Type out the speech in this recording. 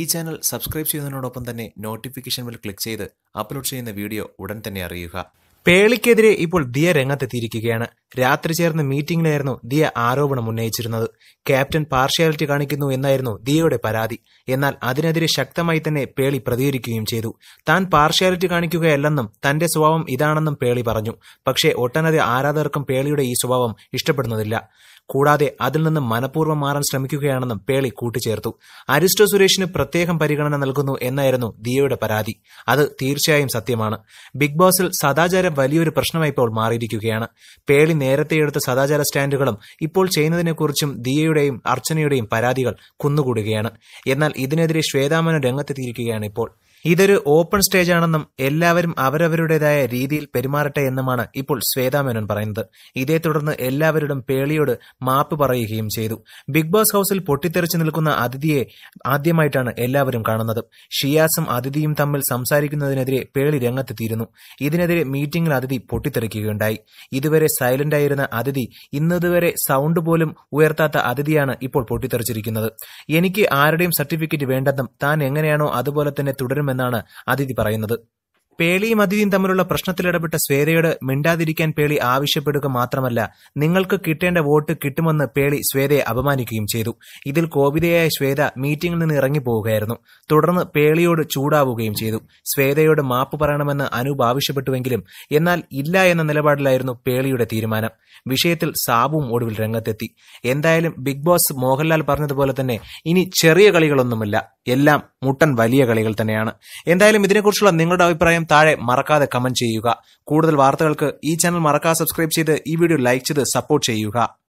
ഈ channel subscribe ചെയ്യുന്നതിനോടൊപ്പം തന്നെ നോട്ടിഫിക്കേഷൻ ബെൽ ക്ലിക്ക് ചെയ്ത് അപ്ലോഡ് ചെയ്യുന്ന വീഡിയോ ഉടൻ തന്നെ അറിയുക പേളിക്കെതിരെ ഇപ്പോൾ ദിയ രംഗത്തെത്തിയിരിക്കുകയാണ് രാത്രി ചേർന്ന മീറ്റിംഗിലായിരുന്നു ദിയ ആരോപണം ഉന്നയിച്ചിരുന്നത് ക്യാപ്റ്റൻ പാർഷ്യാലിറ്റി കാണിക്കുന്നു എന്നായിരുന്നു ദിയയുടെ പരാതി എന്നാൽ അതിനെതിരെ ശക്തമായി തന്നെ പേളി പ്രതികരിക്കുകയും ചെയ്തു താൻ പാർഷ്യാലിറ്റി കാണിക്കുകയല്ലെന്നും തന്റെ സ്വഭാവം ഇതാണെന്നും പേളി പറഞ്ഞു പക്ഷേ ഒട്ടനവധി ആരാധകർക്കും പേളിയുടെ ഈ സ്വഭാവം ഇഷ്ടപ്പെടുന്നതില്ല കൂടാതെ അതിൽ നിന്ന് മനപൂർവ്വം മാറാൻ ശ്രമിക്കുകയാണെന്നും പേളി കൂട്ടിച്ചേർത്തു അരിസ്റ്റോ സുരേഷിന് പ്രത്യേകം പരിഗണന നൽകുന്നു എന്നായിരുന്നു ദിയയുടെ പരാതി അത് തീർച്ചയായും സത്യമാണ് ബിഗ് ബോസിൽ സദാചാരം വലിയൊരു പ്രശ്നമായി ഇപ്പോൾ മാറിയിരിക്കുകയാണ് പേളി നേരത്തെ എടുത്ത സദാചാര സ്റ്റാൻഡുകളും ഇപ്പോൾ ചെയ്യുന്നതിനെക്കുറിച്ചും ദിയയുടെയും അർച്ചനയുടെയും പരാതികൾ കുന്നുകൂടുകയാണ് എന്നാൽ ഇതിനെതിരെ ശ്വേതാമന രംഗത്തെത്തിയിരിക്കുകയാണ് ഇപ്പോൾ ഇതൊരു ഓപ്പൺ സ്റ്റേജ് ആണെന്നും എല്ലാവരും അവരവരുടേതായ രീതിയിൽ പെരുമാറട്ടെ എന്നുമാണ് ഇപ്പോൾ ശ്വേതാമേനോൻ പറയുന്നത് ഇതേ തുടർന്ന് എല്ലാവരോടും പേളിയോട് മാപ്പ് പറയുകയും ചെയ്തു ബിഗ് ബോസ് ഹൌസിൽ പൊട്ടിത്തെറിച്ചു നിൽക്കുന്ന അതിഥിയെ ആദ്യമായിട്ടാണ് എല്ലാവരും കാണുന്നത് ഷിയാസും അതിഥിയും തമ്മിൽ സംസാരിക്കുന്നതിനെതിരെ പേളി രംഗത്തെത്തിയിരുന്നു ഇതിനെതിരെ മീറ്റിംഗിൽ അതിഥി പൊട്ടിത്തെറിക്കുകയുണ്ടായി ഇതുവരെ സൈലന്റ് ഉണ്ടായിരുന്ന അതിഥി ഇന്നതുവരെ സൗണ്ട് പോലും ഉയർത്താത്ത അതിഥിയാണ് ഇപ്പോൾ പൊട്ടിത്തെറിച്ചിരിക്കുന്നത് എനിക്ക് ആരുടെയും സർട്ടിഫിക്കറ്റ് വേണ്ടെന്നും താൻ എങ്ങനെയാണോ അതുപോലെ തന്നെ തുടരുമെന്നാണ് അതിഥി പറയുന്നത് പേളിയും അതിഥിയും തമ്മിലുള്ള പ്രശ്നത്തിലിടപെട്ട സ്വേതയോട് മിണ്ടാതിരിക്കാൻ പേളി ആവശ്യപ്പെടുക മാത്രമല്ല നിങ്ങൾക്ക് കിട്ടേണ്ട വോട്ട് കിട്ടുമെന്ന് പേളി സ്വേതയെ അപമാനിക്കുകയും ചെയ്തു ഇതിൽ കോപിതയായ ശ്വേത മീറ്റിംഗിൽ നിന്ന് ഇറങ്ങി പോവുകയായിരുന്നു തുടർന്ന് പേളിയോട് ചൂടാവുകയും ചെയ്തു സ്വേതയോട് മാപ്പ് പറയണമെന്ന് അനൂപ് ആവശ്യപ്പെട്ടുവെങ്കിലും എന്നാൽ ഇല്ല എന്ന നിലപാടിലായിരുന്നു പേളിയുടെ തീരുമാനം വിഷയത്തിൽ സാബുവും ഒടുവിൽ രംഗത്തെത്തി എന്തായാലും ബിഗ് ബോസ് മോഹൻലാൽ പറഞ്ഞതുപോലെ തന്നെ ഇനി ചെറിയ കളികളൊന്നുമില്ല എല്ലാം മുട്ടൻ വലിയ കളികൾ തന്നെയാണ് എന്തായാലും ഇതിനെക്കുറിച്ചുള്ള നിങ്ങളുടെ അഭിപ്രായം അഭിപ്രായം താഴെ മറക്കാതെ കമന്റ് ചെയ്യുക കൂടുതൽ വാർത്തകൾക്ക് ഈ ചാനൽ മറക്കാതെ സബ്സ്ക്രൈബ് ചെയ്ത് ഈ വീഡിയോ ലൈക്ക് ചെയ്ത് സപ്പോർട്ട് ചെയ്യുക